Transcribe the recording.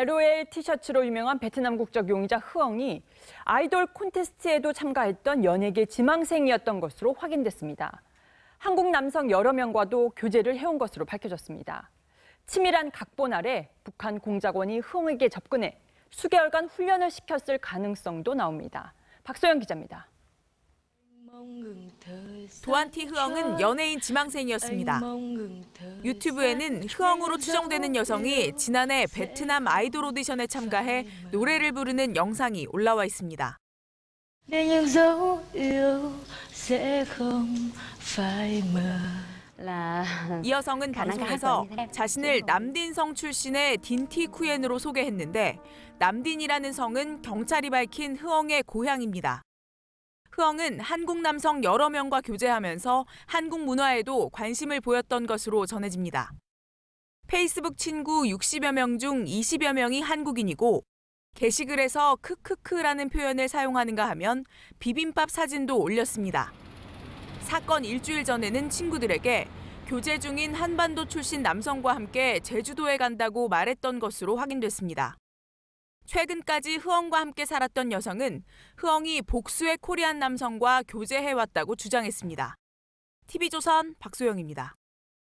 LOL 티셔츠로 유명한 베트남 국적 용의자 흐엉이 아이돌 콘테스트에도 참가했던 연예계 지망생이었던 것으로 확인됐습니다. 한국 남성 여러 명과도 교제를 해온 것으로 밝혀졌습니다. 치밀한 각본 아래 북한 공작원이 흐엉에게 접근해 수개월간 훈련을 시켰을 가능성도 나옵니다. 박소영 기자입니다. 도안티 흐엉은 연예인 지망생이었습니다. 유튜브에는 흐엉으로 추정되는 여성이 지난해 베트남 아이돌 오디션에 참가해 노래를 부르는 영상이 올라와 있습니다. 이 여성은 방송에서 자신을 남딘성 출신의 딘티 쿠엔으로 소개했는데 남딘이라는 성은 경찰이 밝힌 흐엉의 고향입니다. 흐엉은 한국 남성 여러 명과 교제하면서 한국 문화에도 관심을 보였던 것으로 전해집니다. 페이스북 친구 60여 명 중 20여 명이 한국인이고 게시글에서 크크크라는 표현을 사용하는가 하면 비빔밥 사진도 올렸습니다. 사건 일주일 전에는 친구들에게 교제 중인 한반도 출신 남성과 함께 제주도에 간다고 말했던 것으로 확인됐습니다. 최근까지 흐엉과 함께 살았던 여성은 흐엉이 복수의 코리안 남성과 교제해왔다고 주장했습니다. TV조선 박소영입니다.